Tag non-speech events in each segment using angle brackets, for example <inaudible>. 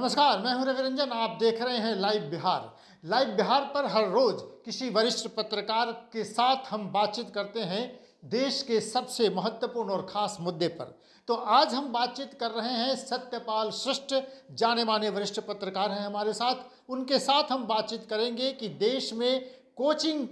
नमस्कार मैं हूं रविरंजन आप देख रहे हैं लाइव बिहार लाइव बिहार पर हर रोज किसी वरिष्ठ पत्रकार के साथ हम बातचीत करते हैं देश के सबसे महत्वपूर्ण और खास मुद्दे पर तो आज हम बातचीत कर रहे हैं सत्यपाल श्रेष्ठ जाने माने वरिष्ठ पत्रकार हैं हमारे साथ उनके साथ हम बातचीत करेंगे कि देश में कोचिंग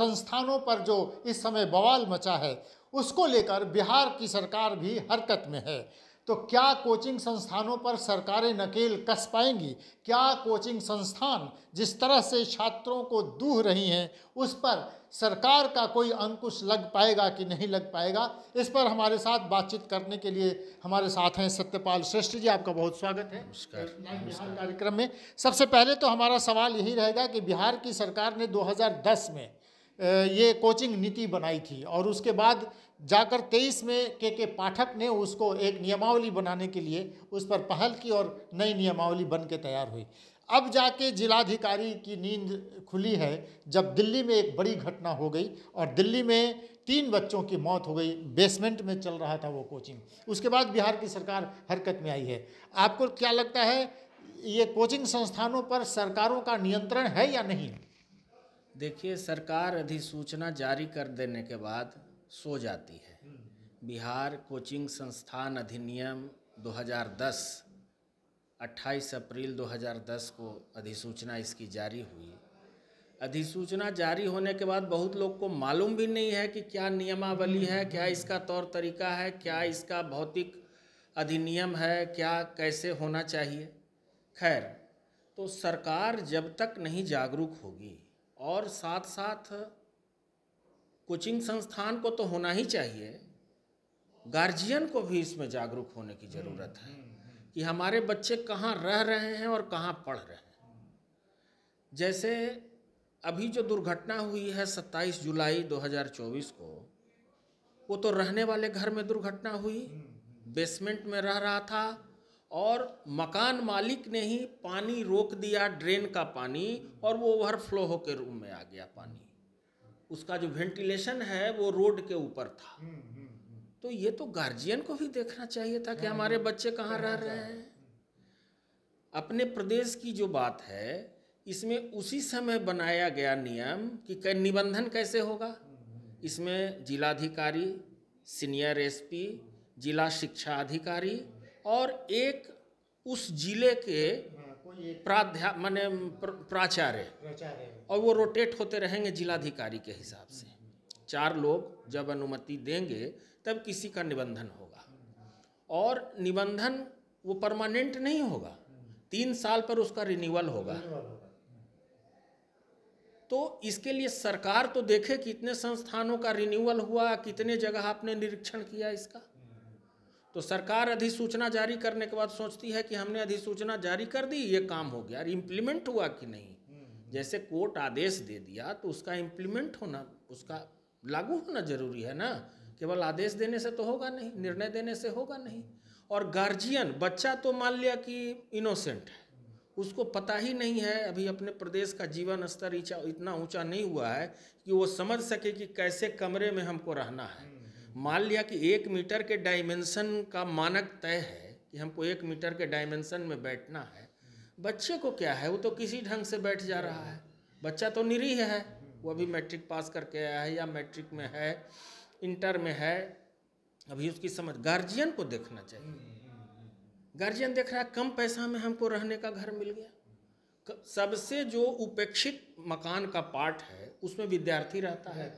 संस्थानों पर जो इस समय बवाल मचा है उसको लेकर बिहार की सरकार भी हरकत में है तो क्या कोचिंग संस्थानों पर सरकारें नकेल कस पाएंगी क्या कोचिंग संस्थान जिस तरह से छात्रों को दूह रही हैं उस पर सरकार का कोई अंकुश लग पाएगा कि नहीं लग पाएगा इस पर हमारे साथ बातचीत करने के लिए हमारे साथ हैं सत्यपाल श्रेष्ठ जी आपका बहुत स्वागत है बिहार कार्यक्रम में सबसे पहले तो हमारा सवाल यही रहेगा कि बिहार की सरकार ने दो में ये कोचिंग नीति बनाई थी और उसके बाद जाकर 23 में के के पाठक ने उसको एक नियमावली बनाने के लिए उस पर पहल की और नई नियमावली बन के तैयार हुई अब जाके जिलाधिकारी की नींद खुली है जब दिल्ली में एक बड़ी घटना हो गई और दिल्ली में तीन बच्चों की मौत हो गई बेसमेंट में चल रहा था वो कोचिंग उसके बाद बिहार की सरकार हरकत में आई है आपको क्या लगता है ये कोचिंग संस्थानों पर सरकारों का नियंत्रण है या नहीं देखिए सरकार अधिसूचना जारी कर देने के बाद सो जाती है बिहार कोचिंग संस्थान अधिनियम 2010 28 अप्रैल 2010 को अधिसूचना इसकी जारी हुई अधिसूचना जारी होने के बाद बहुत लोग को मालूम भी नहीं है कि क्या नियमावली है क्या इसका तौर तरीका है क्या इसका भौतिक अधिनियम है क्या कैसे होना चाहिए खैर तो सरकार जब तक नहीं जागरूक होगी और साथ साथ कोचिंग संस्थान को तो होना ही चाहिए गार्जियन को भी इसमें जागरूक होने की ज़रूरत है कि हमारे बच्चे कहाँ रह रहे हैं और कहाँ पढ़ रहे हैं जैसे अभी जो दुर्घटना हुई है 27 जुलाई 2024 को वो तो रहने वाले घर में दुर्घटना हुई बेसमेंट में रह रहा था और मकान मालिक ने ही पानी रोक दिया ड्रेन का पानी और वो ओवरफ्लो होकर रूम में आ गया पानी उसका जो वेंटिलेशन है वो रोड के ऊपर था हम्म, हम्म, हम्म। तो ये तो गार्जियन को भी देखना चाहिए था कि हाँ, हमारे हाँ। बच्चे कहाँ रह रहे हैं हाँ, अपने प्रदेश की जो बात है इसमें उसी समय बनाया गया नियम कि कै निबंधन कैसे होगा इसमें जिलाधिकारी सीनियर एसपी जिला शिक्षा अधिकारी और एक उस जिले के प्राध्या मान प्राचार्य और वो रोटेट होते रहेंगे जिलाधिकारी के हिसाब से चार लोग जब अनुमति देंगे तब किसी का निबंधन होगा और निबंधन वो परमानेंट नहीं होगा तीन साल पर उसका रिन्यूअल होगा तो इसके लिए सरकार तो देखे कितने संस्थानों का रिन्यूअल हुआ कितने जगह आपने निरीक्षण किया इसका तो सरकार अधिसूचना जारी करने के बाद सोचती है कि हमने अधिसूचना जारी कर दी ये काम हो गया और इम्प्लीमेंट हुआ कि नहीं जैसे कोर्ट आदेश दे दिया तो उसका इम्प्लीमेंट होना उसका लागू होना जरूरी है ना केवल आदेश देने से तो होगा नहीं निर्णय देने से होगा नहीं और गार्जियन बच्चा तो मान लिया कि इनोसेंट है उसको पता ही नहीं है अभी अपने प्रदेश का जीवन स्तर इतना ऊंचा नहीं हुआ है कि वो समझ सके कि कैसे कमरे में हमको रहना है मान लिया कि एक मीटर के डायमेंशन का मानक तय है कि हमको एक मीटर के डायमेंशन में बैठना है बच्चे को क्या है वो तो किसी ढंग से बैठ जा रहा है बच्चा तो निरीह है वो अभी मैट्रिक पास करके आया है या मैट्रिक में है इंटर में है अभी उसकी समझ गार्जियन को देखना चाहिए गार्जियन देख रहा है कम पैसा में हमको रहने का घर मिल गया सबसे जो उपेक्षित मकान का पार्ट है उसमें विद्यार्थी रहता है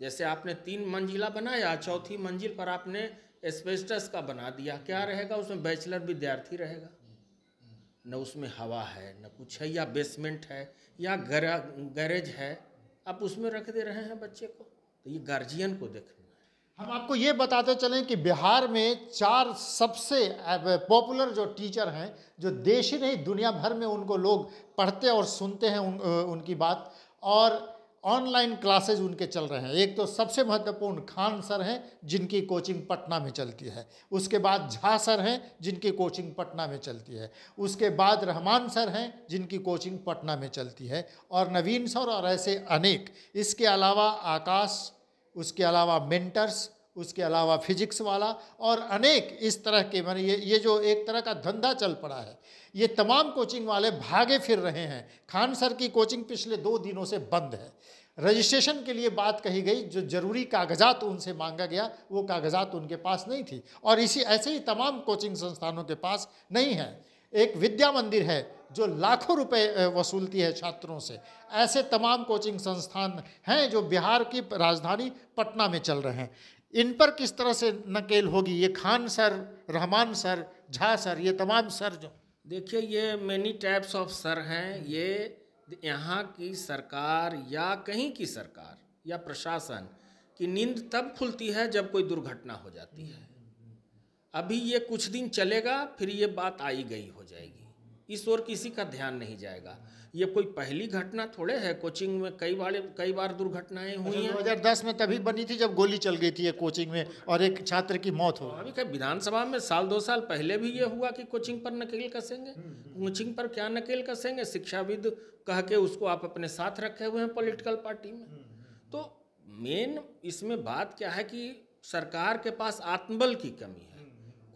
जैसे आपने तीन मंजिला बनाया चौथी मंजिल पर आपने एस्पेस्टस का बना दिया क्या रहेगा उसमें बैचलर विद्यार्थी रहेगा न उसमें हवा है न कुछ है या बेसमेंट है या गैरेज है आप उसमें रख दे रहे हैं बच्चे को तो ये गार्जियन को देखना हम आपको ये बताते चलें कि बिहार में चार सबसे पॉपुलर जो टीचर हैं जो देश ही नहीं दुनिया भर में उनको लोग पढ़ते और सुनते हैं उन, उनकी बात और ऑनलाइन क्लासेज उनके चल रहे हैं एक तो सबसे महत्वपूर्ण खान सर हैं जिनकी कोचिंग पटना में चलती है उसके बाद झा सर हैं जिनकी कोचिंग पटना में चलती है उसके बाद रहमान सर हैं जिनकी कोचिंग पटना में चलती है और नवीन सर और ऐसे अनेक इसके अलावा आकाश उसके अलावा मेंटर्स उसके अलावा फिजिक्स वाला और अनेक इस तरह के मैंने ये ये जो एक तरह का धंधा चल पड़ा है ये तमाम कोचिंग वाले भागे फिर रहे हैं खान सर की कोचिंग पिछले दो दिनों से बंद है रजिस्ट्रेशन के लिए बात कही गई जो जरूरी कागजात उनसे मांगा गया वो कागजात उनके पास नहीं थी और इसी ऐसे ही तमाम कोचिंग संस्थानों के पास नहीं है एक विद्या मंदिर है जो लाखों रुपए वसूलती है छात्रों से ऐसे तमाम कोचिंग संस्थान हैं जो बिहार की राजधानी पटना में चल रहे हैं इन पर किस तरह से नकेल होगी ये Khan sir Rahman sir Jha sir ये तमाम सर जो देखिए ये मेनी टाइप्स ऑफ सर हैं ये यहाँ की सरकार या कहीं की सरकार या प्रशासन की नींद तब खुलती है जब कोई दुर्घटना हो जाती है अभी ये कुछ दिन चलेगा फिर ये बात आई गई हो जाएगी इस ओर किसी का ध्यान नहीं जाएगा ये कोई पहली घटना थोड़े है कोचिंग में कई बार कई बार दुर्घटनाएं हुई अच्छा, हैं 2010 में तभी बनी थी जब गोली चल गई थी कोचिंग में और एक छात्र की मौत हो तो अभी क्या विधानसभा में साल दो साल पहले भी ये हुआ कि कोचिंग पर नकेल कसेंगे हम्म, हम्म। कोचिंग पर क्या नकेल कसेंगे शिक्षाविद कह के उसको आप अपने साथ रखे हुए हैं पोलिटिकल पार्टी में हम्म, तो मेन इसमें बात क्या है कि सरकार के पास आत्मबल की कमी है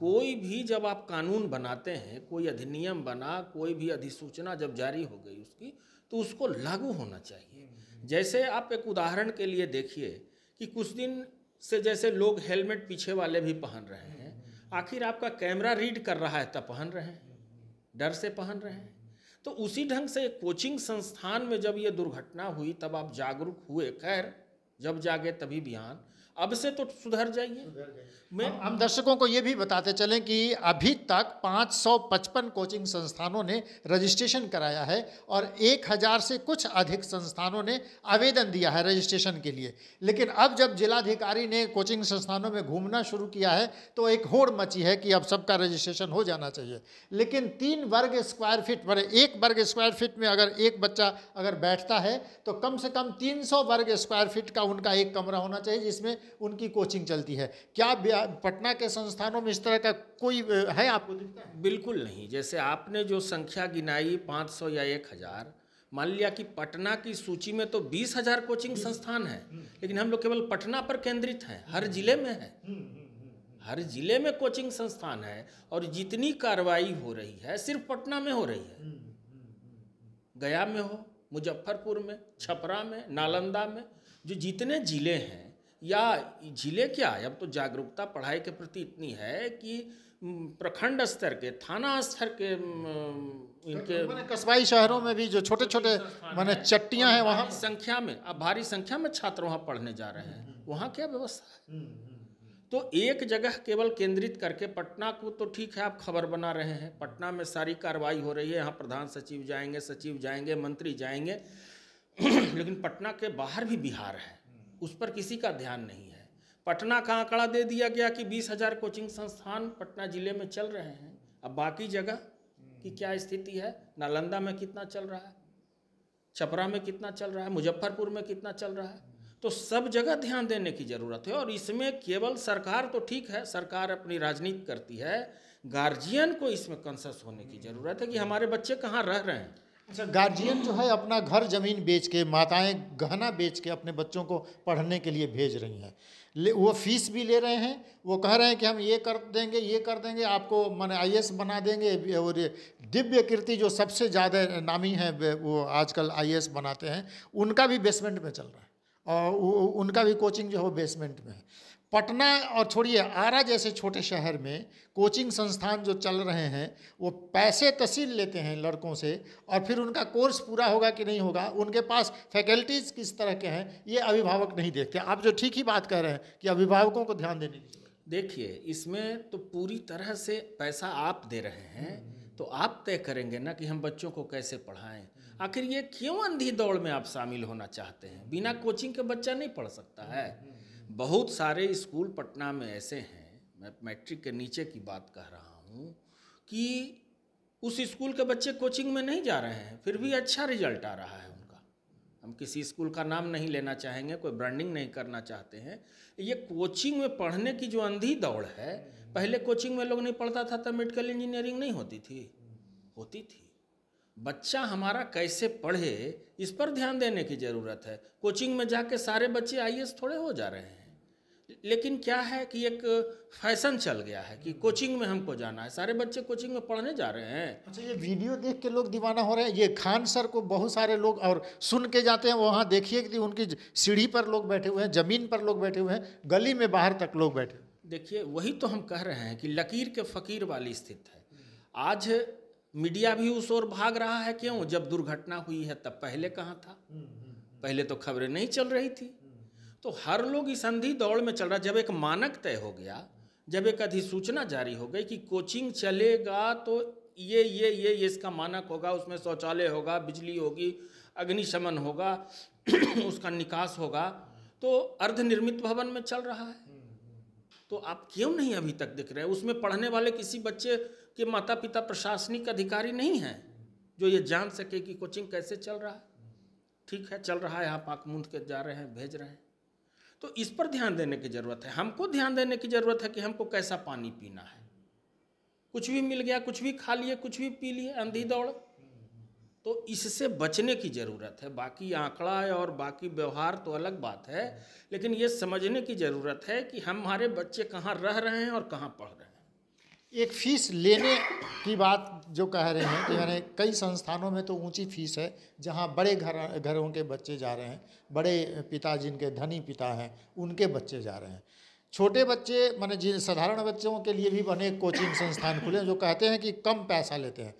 कोई भी जब आप कानून बनाते हैं कोई अधिनियम बना कोई भी अधिसूचना जब जारी हो गई उसकी तो उसको लागू होना चाहिए जैसे आप एक उदाहरण के लिए देखिए कि कुछ दिन से जैसे लोग हेलमेट पीछे वाले भी पहन रहे हैं आखिर आपका कैमरा रीड कर रहा है तब पहन रहे हैं डर से पहन रहे हैं तो उसी ढंग से कोचिंग संस्थान में जब ये दुर्घटना हुई तब आप जागरूक हुए खैर जब जागे तभी बयान अब से तो सुधर जाइए मैं हम दर्शकों को ये भी बताते चलें कि अभी तक 555 कोचिंग संस्थानों ने रजिस्ट्रेशन कराया है और 1000 से कुछ अधिक संस्थानों ने आवेदन दिया है रजिस्ट्रेशन के लिए लेकिन अब जब जिलाधिकारी ने कोचिंग संस्थानों में घूमना शुरू किया है तो एक होड़ मची है कि अब सबका रजिस्ट्रेशन हो जाना चाहिए लेकिन तीन वर्ग स्क्वायर फिट पर एक वर्ग स्क्वायर फिट में अगर एक बच्चा अगर बैठता है तो कम से कम तीन वर्ग स्क्वायर फिट का उनका एक कमरा होना चाहिए जिसमें उनकी कोचिंग चलती है क्या पटना के संस्थानों में इस तरह का कोई है आपको दिखता है बिल्कुल नहीं जैसे आपने जो संख्या गिनाई पाँच सौ या एक हज़ार मान लिया कि पटना की सूची में तो बीस हजार कोचिंग संस्थान है हम्म। लेकिन हम लोग केवल पटना पर केंद्रित हैं हर हम्म। जिले में है हम्म, हर जिले में कोचिंग संस्थान है और जितनी कार्रवाई हो रही है सिर्फ पटना में हो रही है गया में हो मुजफ्फरपुर में छपरा में नालंदा में जो जितने जिले हैं या जिले क्या है अब तो जागरूकता पढ़ाई के प्रति इतनी है कि प्रखंड स्तर के थाना स्तर के इनके तो कस्बाई शहरों में भी जो छोटे छोटे मैंने चट्टियां हैं वहाँ संख्या में अब भारी संख्या में छात्र वहाँ पढ़ने जा रहे हैं वहाँ क्या व्यवस्था है हम्म, हम्म, हम्म। तो एक जगह केवल केंद्रित करके पटना को तो ठीक है आप खबर बना रहे हैं पटना में सारी कार्रवाई हो रही है यहाँ प्रधान सचिव जाएंगे सचिव जाएंगे मंत्री जाएंगे <clears throat> लेकिन पटना के बाहर भी बिहार है उस पर किसी का ध्यान नहीं है पटना का आंकड़ा दे दिया गया कि बीस हजार कोचिंग संस्थान पटना जिले में चल रहे हैं अब बाकी जगह की क्या स्थिति है नालंदा में कितना चल रहा है छपरा में कितना चल रहा है मुजफ्फरपुर में कितना चल रहा है तो सब जगह ध्यान देने की ज़रूरत है और इसमें केवल सरकार तो ठीक है सरकार अपनी राजनीति करती है गार्जियन को इसमें कंसस होने की ज़रूरत है कि हमारे बच्चे कहाँ रह रहे हैं अच्छा गार्जियन जो है अपना घर जमीन बेच के माताएं गहना बेच के अपने बच्चों को पढ़ने के लिए भेज रही हैं ले वो फीस भी ले रहे हैं वो कह रहे हैं कि हम ये कर देंगे ये कर देंगे आपको मैंने आई बना देंगे और ये दिव्य कीर्ति जो सबसे ज़्यादा नामी है वो आजकल आई बनाते हैं उनका भी बेसमेंट में चल रहा है और उनका भी कोचिंग जो है वो बेसमेंट में है पटना और छोड़िए आरा जैसे छोटे शहर में कोचिंग संस्थान जो चल रहे हैं वो पैसे तसील लेते हैं लड़कों से और फिर उनका कोर्स पूरा होगा कि नहीं होगा उनके पास फैकल्टीज़ किस तरह के हैं ये अभिभावक नहीं देखते आप जो ठीक ही बात कर रहे हैं कि अभिभावकों को ध्यान देने की देखिए इसमें तो पूरी तरह से पैसा आप दे रहे हैं तो आप तय करेंगे ना कि हम बच्चों को कैसे पढ़ाएं आखिर ये क्यों अंधी दौड़ में आप शामिल होना चाहते हैं बिना कोचिंग के बच्चा नहीं पढ़ सकता है बहुत सारे स्कूल पटना में ऐसे हैं मैं मैट्रिक के नीचे की बात कह रहा हूँ कि उस स्कूल के बच्चे कोचिंग में नहीं जा रहे हैं फिर भी अच्छा रिजल्ट आ रहा है उनका हम किसी स्कूल का नाम नहीं लेना चाहेंगे कोई ब्रांडिंग नहीं करना चाहते हैं ये कोचिंग में पढ़ने की जो अंधी दौड़ है पहले कोचिंग में लोग नहीं पढ़ता था तब मेडिकल इंजीनियरिंग नहीं होती थी होती थी बच्चा हमारा कैसे पढ़े इस पर ध्यान देने की ज़रूरत है कोचिंग में जाके सारे बच्चे आई थोड़े हो जा रहे हैं लेकिन क्या है कि एक फैशन चल गया है कि कोचिंग में हमको जाना है सारे बच्चे कोचिंग में पढ़ने जा रहे हैं अच्छा ये वीडियो देख के लोग दीवाना हो रहे हैं ये खान सर को बहुत सारे लोग और सुन के जाते हैं वहाँ देखिए कि उनकी सीढ़ी पर लोग बैठे हुए हैं ज़मीन पर लोग बैठे हुए हैं गली में बाहर तक लोग बैठे देखिए वही तो हम कह रहे हैं कि लकीर के फ़कीर वाली स्थिति है आज मीडिया भी उस ओर भाग रहा है क्यों जब दुर्घटना हुई है तब पहले कहाँ था हम्म, हम्म, हम्म। पहले तो खबरें नहीं चल रही थी तो हर लोग इस अंधी दौड़ में चल रहा जब एक मानक तय हो गया जब एक अधिसूचना जारी हो गई कि कोचिंग चलेगा तो ये ये ये ये इसका मानक होगा उसमें शौचालय होगा बिजली होगी अग्निशमन होगा <clears throat> उसका निकास होगा तो अर्धनिर्मित भवन में चल रहा है तो आप क्यों नहीं अभी तक दिख रहे उसमें पढ़ने वाले किसी बच्चे के माता पिता प्रशासनिक अधिकारी नहीं हैं जो ये जान सके कि कोचिंग कैसे चल रहा है ठीक है चल रहा है आप पाक मूंद के जा रहे हैं भेज रहे हैं तो इस पर ध्यान देने की ज़रूरत है हमको ध्यान देने की ज़रूरत है कि हमको कैसा पानी पीना है कुछ भी मिल गया कुछ भी खा लिए कुछ भी पी लिए अंधी दौड़ तो इससे बचने की ज़रूरत है बाकी आंकड़ा और बाकी व्यवहार तो अलग बात है लेकिन ये समझने की ज़रूरत है कि हमारे बच्चे कहाँ रह रहे हैं और कहाँ पढ़ रहे हैं एक फीस लेने की बात जो कह रहे हैं कि मैंने कई संस्थानों में तो ऊंची फीस है जहाँ बड़े घर घरों के बच्चे जा रहे हैं बड़े पिता जिनके धनी पिता हैं उनके बच्चे जा रहे हैं छोटे बच्चे मैंने जिन साधारण बच्चों के लिए भी अनेक कोचिंग संस्थान खुले हैं जो कहते हैं कि कम पैसा लेते हैं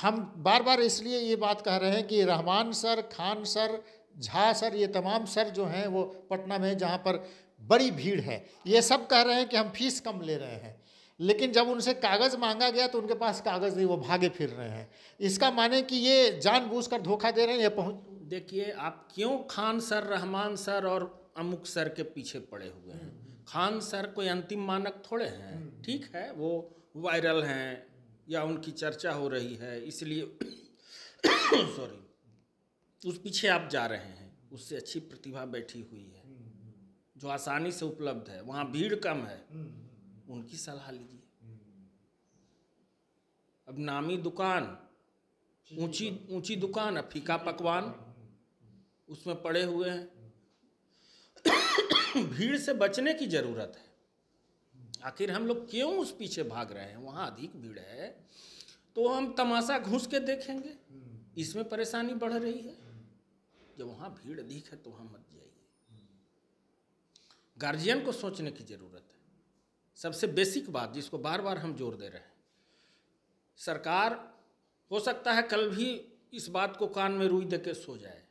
हम बार बार इसलिए ये बात कह रहे हैं कि Rahman sir Khan sir Jha sir ये तमाम सर जो हैं वो पटना में जहाँ पर बड़ी भीड़ है ये सब कह रहे हैं कि हम फीस कम ले रहे हैं लेकिन जब उनसे कागज़ मांगा गया तो उनके पास कागज़ नहीं वो भागे फिर रहे हैं इसका माने कि ये जानबूझकर धोखा दे रहे हैं ये पहुँच देखिए आप क्यों खान सर रहमान सर और अमुक सर के पीछे पड़े हुए हैं खान सर कोई अंतिम मानक थोड़े हैं हम्म। ठीक है वो वायरल हैं या उनकी चर्चा हो रही है इसलिए सॉरी <coughs> उस पीछे आप जा रहे हैं उससे अच्छी प्रतिभा बैठी हुई है जो आसानी से उपलब्ध है वहाँ भीड़ कम है उनकी सलाह लीजिए अब नामी दुकान ऊंची ऊंची दुकान है फीका पकवान उसमें पड़े हुए हैं <coughs> भीड़ से बचने की ज़रूरत है आखिर हम लोग क्यों उस पीछे भाग रहे हैं वहाँ अधिक भीड़ है तो हम तमाशा घुस के देखेंगे इसमें परेशानी बढ़ रही है जब वहाँ भीड़ अधिक है तो वहाँ मत जाइए गार्जियन को सोचने की ज़रूरत है सबसे बेसिक बात जिसको बार बार हम जोर दे रहे हैं सरकार हो सकता है कल भी इस बात को कान में रुई दे के सो जाए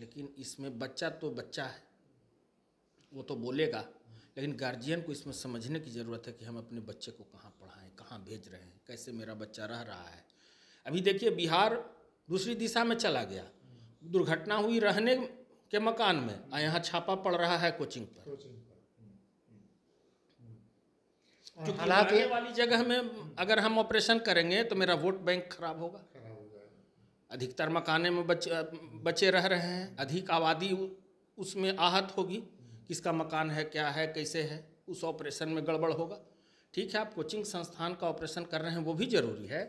लेकिन इसमें बच्चा तो बच्चा है वो तो बोलेगा लेकिन गार्जियन को इसमें समझने की ज़रूरत है कि हम अपने बच्चे को कहाँ पढ़ाएँ कहाँ भेज रहे हैं कैसे मेरा बच्चा रह रहा है अभी देखिए बिहार दूसरी दिशा में चला गया दुर्घटना हुई रहने के मकान में यहाँ छापा पड़ रहा है कोचिंग पर हम्म, हम्म, हम्म। हालांकि वाली जगह में अगर हम ऑपरेशन करेंगे तो मेरा वोट बैंक खराब होगा अधिकतर मकाने में बच्चे बच्चे रह रहे हैं अधिक आबादी उसमें आहत होगी किसका मकान है क्या है कैसे है उस ऑपरेशन में गड़बड़ होगा ठीक है आप कोचिंग संस्थान का ऑपरेशन कर रहे हैं वो भी जरूरी है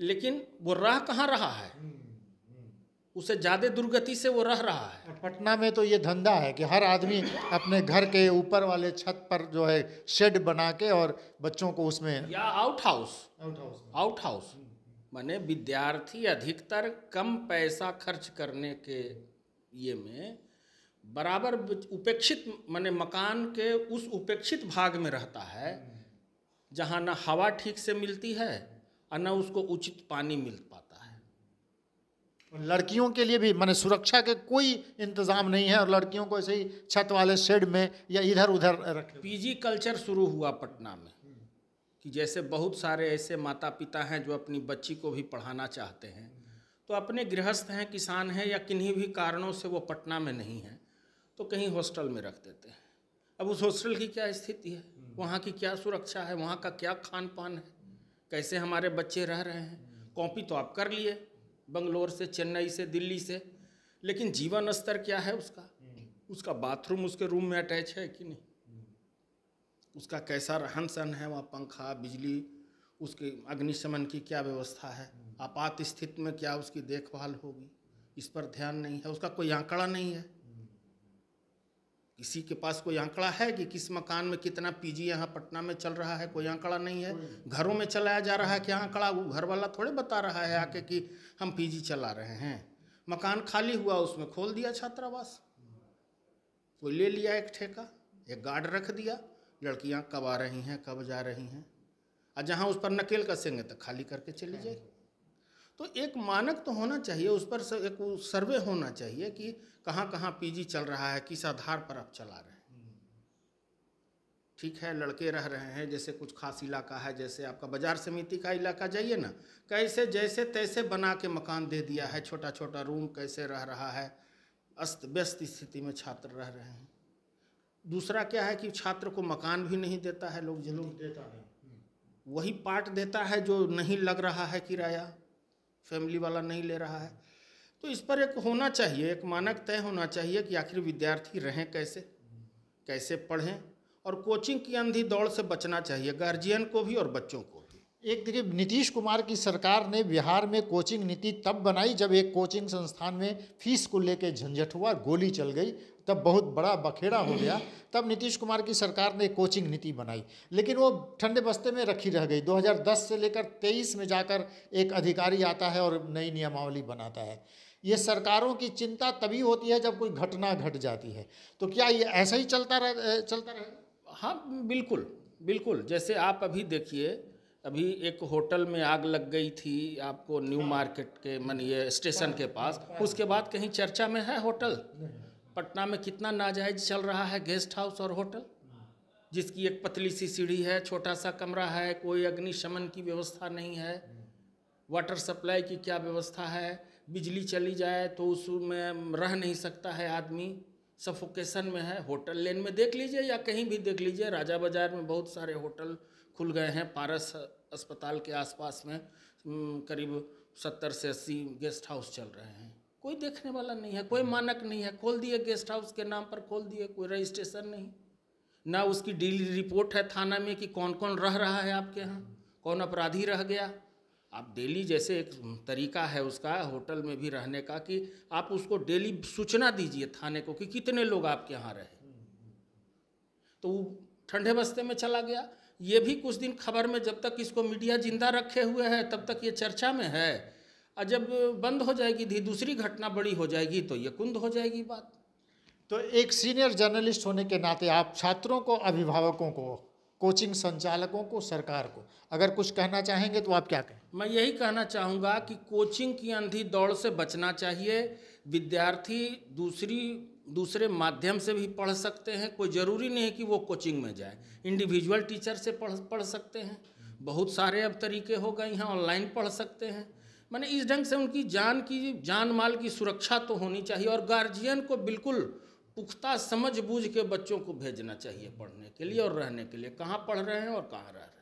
लेकिन वो राह कहाँ रहा है हम्म, हम्म। उसे ज़्यादा दुर्गति से वो रह रहा है पटना में तो ये धंधा है कि हर आदमी अपने घर के ऊपर वाले छत पर जो है शेड बना के और बच्चों को उसमें या आउट हाउस आउट हाउस माने हाउस मैंने विद्यार्थी अधिकतर कम पैसा खर्च करने के ये में बराबर उपेक्षित माने मकान के उस उपेक्षित भाग में रहता है जहाँ न हवा ठीक से मिलती है और न उसको उचित पानी मिल पाता है लड़कियों के लिए भी मैंने सुरक्षा के कोई इंतज़ाम नहीं है और लड़कियों को ऐसे ही छत वाले शेड में या इधर उधर रख पीजी कल्चर शुरू हुआ पटना में कि जैसे बहुत सारे ऐसे माता पिता हैं जो अपनी बच्ची को भी पढ़ाना चाहते हैं तो अपने गृहस्थ हैं किसान हैं या किन्हीं भी कारणों से वो पटना में नहीं हैं तो कहीं हॉस्टल में रख देते हैं अब उस हॉस्टल की क्या स्थिति है हम्म। वहाँ की क्या सुरक्षा है वहाँ का क्या खान पान है कैसे हमारे बच्चे रह रहे हैं कॉपी तो आप कर लिए बंगलोर से चेन्नई से दिल्ली से लेकिन जीवन स्तर क्या है उसका हम्म। उसका बाथरूम उसके रूम में अटैच है कि नहीं हम्म। उसका कैसा रहन सहन है वहाँ पंखा बिजली उसके अग्निशमन की क्या व्यवस्था है आपात स्थिति में क्या उसकी देखभाल होगी इस पर ध्यान नहीं है उसका कोई आंकड़ा नहीं है किसी के पास कोई आंकड़ा है कि किस मकान में कितना पीजी यहाँ पटना में चल रहा है कोई आंकड़ा नहीं है घरों में चलाया जा रहा है क्या आंकड़ा वो घर वाला थोड़े बता रहा है आके कि हम पीजी चला रहे हैं मकान खाली हुआ उसमें खोल दिया छात्रावास कोई ले लिया एक ठेका एक गार्ड रख दिया लड़कियाँ कब आ रही हैं कब जा रही हैं और जहाँ उस पर नकेल कसेंगे तो खाली करके चली हाँ। जाएगी तो एक मानक तो होना चाहिए उस पर एक सर्वे होना चाहिए कि कहाँ कहाँ पीजी चल रहा है किस आधार पर आप चला रहे हैं ठीक है लड़के रह रहे हैं जैसे कुछ खास इलाका है जैसे आपका बाजार समिति का इलाका जाइए ना कैसे जैसे तैसे बना के मकान दे दिया है छोटा छोटा रूम कैसे रह रहा है अस्त व्यस्त स्थिति में छात्र रह रहे हैं दूसरा क्या है कि छात्र को मकान भी नहीं देता है लोग जरूर देता है वही पार्ट देता है जो नहीं लग रहा है किराया फैमिली वाला नहीं ले रहा है तो इस पर एक होना चाहिए एक मानक तय होना चाहिए कि आखिर विद्यार्थी रहें कैसे कैसे पढ़ें और कोचिंग की अंधी दौड़ से बचना चाहिए गार्जियन को भी और बच्चों को एक देखिए नीतीश कुमार की सरकार ने बिहार में कोचिंग नीति तब बनाई जब एक कोचिंग संस्थान में फीस को लेकर झंझट हुआ गोली चल गई तब बहुत बड़ा बखेड़ा हो गया तब नीतीश कुमार की सरकार ने कोचिंग नीति बनाई लेकिन वो ठंडे बस्ते में रखी रह गई 2010 से लेकर 23 में जाकर एक अधिकारी आता है और नई नियमावली बनाता है ये सरकारों की चिंता तभी होती है जब कोई घटना घट जाती है तो क्या ये ऐसा ही चलता रह चलता रहे हाँ बिल्कुल बिल्कुल जैसे आप अभी देखिए अभी एक होटल में आग लग गई थी आपको न्यू मार्केट के मन ये स्टेशन के पास उसके बाद कहीं चर्चा में है होटल पटना में कितना नाजायज चल रहा है गेस्ट हाउस और होटल जिसकी एक पतली सी सीढ़ी है छोटा सा कमरा है कोई अग्निशमन की व्यवस्था नहीं है वाटर सप्लाई की क्या व्यवस्था है बिजली चली जाए तो उसमें रह नहीं सकता है आदमी सफोकेशन में है होटल लेन में देख लीजिए या कहीं भी देख लीजिए राजा बाजार में बहुत सारे होटल खुल गए हैं पारस अस्पताल के आसपास में करीब सत्तर से अस्सी गेस्ट हाउस चल रहे हैं कोई देखने वाला नहीं है कोई हम्म। मानक नहीं है खोल दिए गेस्ट हाउस के नाम पर खोल दिए कोई रजिस्ट्रेशन नहीं ना उसकी डेली रिपोर्ट है थाना में कि कौन कौन रह रहा है आपके यहाँ कौन अपराधी रह गया आप डेली जैसे एक तरीका है उसका होटल में भी रहने का कि आप उसको डेली सूचना दीजिए थाने को कि कितने लोग आपके यहाँ रहे तो ठंडे बस्ते में चला गया ये भी कुछ दिन खबर में जब तक इसको मीडिया जिंदा रखे हुए है तब तक ये चर्चा में है और जब बंद हो जाएगी धी दूसरी घटना बड़ी हो जाएगी तो ये कुंद हो जाएगी बात तो एक सीनियर जर्नलिस्ट होने के नाते आप छात्रों को अभिभावकों को कोचिंग संचालकों को सरकार को अगर कुछ कहना चाहेंगे तो आप क्या कहें मैं यही कहना चाहूँगा कि कोचिंग की अंधी दौड़ से बचना चाहिए विद्यार्थी दूसरी दूसरे माध्यम से भी पढ़ सकते हैं कोई ज़रूरी नहीं है कि वो कोचिंग में जाए इंडिविजुअल टीचर से पढ़ पढ़ सकते हैं बहुत सारे अब तरीके हो गए हैं ऑनलाइन पढ़ सकते हैं मैंने इस ढंग से उनकी जान की जान माल की सुरक्षा तो होनी चाहिए और गार्जियन को बिल्कुल पुख्ता समझ बूझ के बच्चों को भेजना चाहिए पढ़ने के लिए और रहने के लिए कहाँ पढ़ रहे हैं और कहाँ रह रहे हैं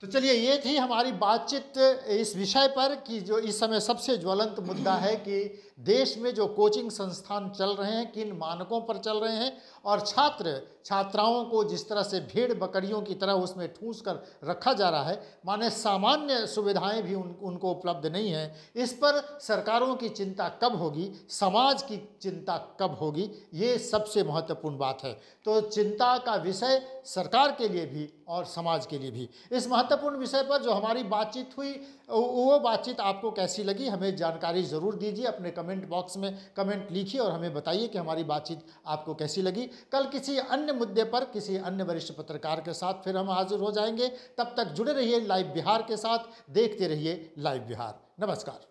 तो चलिए ये थी हमारी बातचीत इस विषय पर कि जो इस समय सबसे ज्वलंत मुद्दा है कि देश में जो कोचिंग संस्थान चल रहे हैं किन मानकों पर चल रहे हैं और छात्र छात्राओं को जिस तरह से भीड़ बकरियों की तरह उसमें ठूस कर रखा जा रहा है माने सामान्य सुविधाएं भी उन, उनको उपलब्ध नहीं हैं इस पर सरकारों की चिंता कब होगी समाज की चिंता कब होगी ये सबसे महत्वपूर्ण बात है तो चिंता का विषय सरकार के लिए भी और समाज के लिए भी इस महत्वपूर्ण विषय पर जो हमारी बातचीत हुई वो बातचीत आपको कैसी लगी हमें जानकारी ज़रूर दीजिए अपने कमेंट बॉक्स में कमेंट लिखिए और हमें बताइए कि हमारी बातचीत आपको कैसी लगी कल किसी अन्य मुद्दे पर किसी अन्य वरिष्ठ पत्रकार के साथ फिर हम हाजिर हो जाएंगे तब तक जुड़े रहिए लाइव बिहार के साथ देखते रहिए लाइव बिहार नमस्कार